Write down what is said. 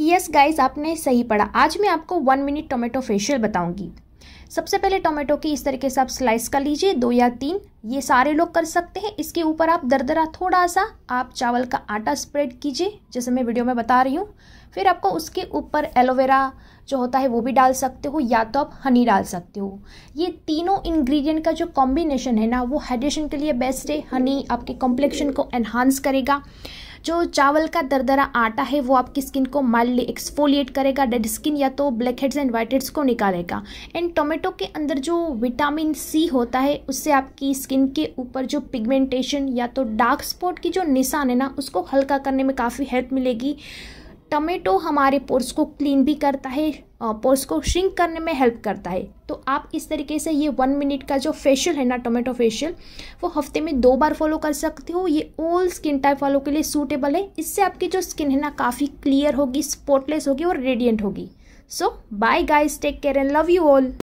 yes guys आपने सही पढ़ा आज मैं आपको वन मिनट टोमेटो फेशियल बताऊंगी सबसे पहले टोमेटो की इस तरीके से आप स्लाइस कर लीजिए दो या तीन ये सारे लोग कर सकते हैं इसके ऊपर आप दरदरा थोड़ा सा आप चावल का आटा स्प्रेड कीजिए जैसे मैं वीडियो में बता रही हूँ फिर आपको उसके ऊपर एलोवेरा जो होता है वो भी डाल सकते हो या तो आप हनी डाल सकते हो ये तीनों इंग्रेडिएंट का जो कॉम्बिनेशन है ना वो हाइड्रेशन के लिए बेस्ट है हनी आपके कॉम्प्लेक्शन को एनहांस करेगा जो चावल का दरदरा आटा है वो आपकी स्किन को माइल्डली एक्सफोलिएट करेगा डेड स्किन या तो blackheads and whiteheads को निकालेगा एंड टोमेटो के अंदर जो विटामिन सी होता है उससे आपकी स्किन के ऊपर जो पिगमेंटेशन या तो डार्क स्पॉट की जो निशान है ना उसको हल्का करने में काफ़ी हेल्प मिलेगी टमेटो हमारे पोर्स को क्लीन भी करता है पोर्स को श्रिंक करने में हेल्प करता है तो आप इस तरीके से ये वन मिनट का जो फेशियल है ना टोमेटो फेशियल वो हफ्ते में दो बार फॉलो कर सकते हो ये ऑल स्किन टाइप वालों के लिए सूटेबल है इससे आपकी जो स्किन है ना काफ़ी क्लियर होगी स्पॉटलेस होगी और रेडियंट होगी so bye guys take care and love you all